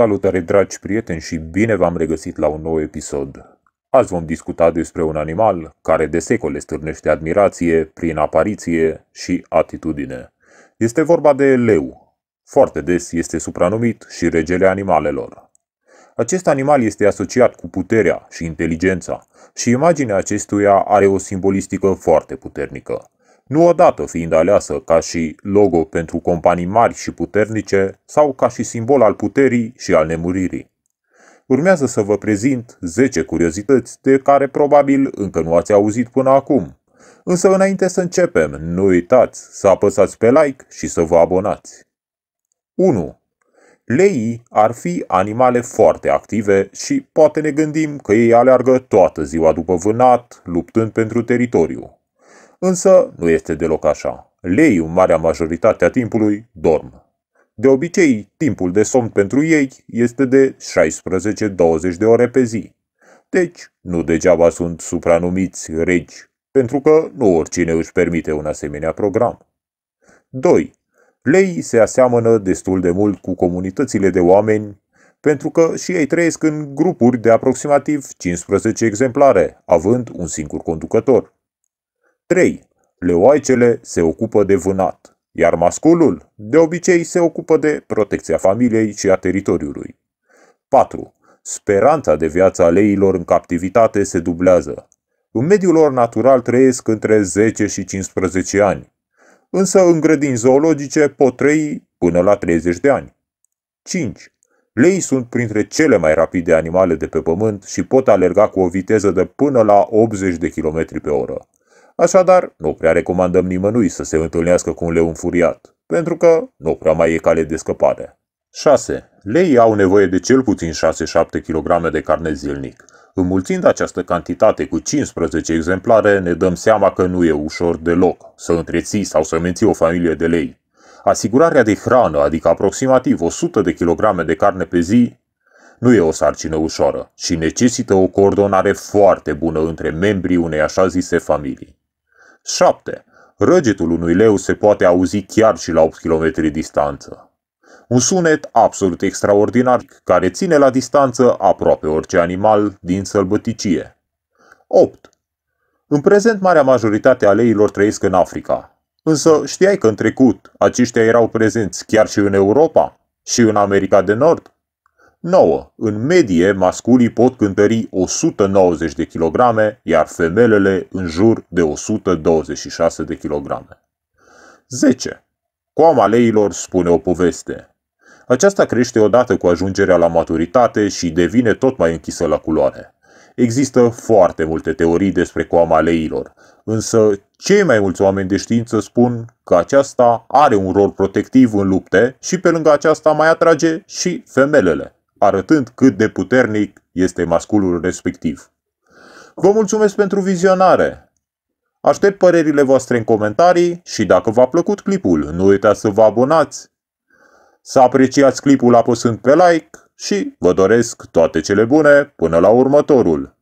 Salutare dragi prieteni și bine v-am regăsit la un nou episod. Azi vom discuta despre un animal care de secole stârnește admirație prin apariție și atitudine. Este vorba de leu. Foarte des este supranumit și regele animalelor. Acest animal este asociat cu puterea și inteligența și imaginea acestuia are o simbolistică foarte puternică nu odată fiind aleasă ca și logo pentru companii mari și puternice sau ca și simbol al puterii și al nemuririi. Urmează să vă prezint 10 curiozități de care probabil încă nu ați auzit până acum. Însă înainte să începem, nu uitați să apăsați pe like și să vă abonați. 1. Leii ar fi animale foarte active și poate ne gândim că ei aleargă toată ziua după vânat, luptând pentru teritoriu, Însă nu este deloc așa. Lei, în marea majoritate a timpului, dorm. De obicei, timpul de somn pentru ei este de 16-20 de ore pe zi. Deci, nu degeaba sunt supranumiți regi, pentru că nu oricine își permite un asemenea program. 2. Lei se aseamănă destul de mult cu comunitățile de oameni pentru că și ei trăiesc în grupuri de aproximativ 15 exemplare, având un singur conducător. 3. Leoaicele se ocupă de vânat, iar masculul, de obicei, se ocupă de protecția familiei și a teritoriului. 4. Speranța de viață a leilor în captivitate se dublează. În mediul lor natural trăiesc între 10 și 15 ani, însă în grădini zoologice pot trăi până la 30 de ani. 5. Leii sunt printre cele mai rapide animale de pe pământ și pot alerga cu o viteză de până la 80 de km pe oră. Așadar, nu prea recomandăm nimănui să se întâlnească cu un leu înfuriat, pentru că nu prea mai e cale de scăpare. 6. Leii au nevoie de cel puțin 6-7 kg de carne zilnic. Înmulțind această cantitate cu 15 exemplare, ne dăm seama că nu e ușor deloc să întreții sau să menții o familie de lei. Asigurarea de hrană, adică aproximativ 100 de kilograme de carne pe zi, nu e o sarcină ușoară și necesită o coordonare foarte bună între membrii unei așa zise familii. 7. Răgetul unui leu se poate auzi chiar și la 8 km distanță. Un sunet absolut extraordinar care ține la distanță aproape orice animal din sălbăticie. 8. În prezent, marea majoritate a leilor trăiesc în Africa. Însă știai că în trecut aceștia erau prezenți chiar și în Europa și în America de Nord? 9. În medie, masculii pot cântări 190 de kg, iar femelele în jur de 126 de kilograme. 10. Coama leilor spune o poveste. Aceasta crește odată cu ajungerea la maturitate și devine tot mai închisă la culoare. Există foarte multe teorii despre coama leilor, însă cei mai mulți oameni de știință spun că aceasta are un rol protectiv în lupte și pe lângă aceasta mai atrage și femelele arătând cât de puternic este masculul respectiv. Vă mulțumesc pentru vizionare! Aștept părerile voastre în comentarii și dacă v-a plăcut clipul, nu uitați să vă abonați, să apreciați clipul apăsând pe like și vă doresc toate cele bune până la următorul.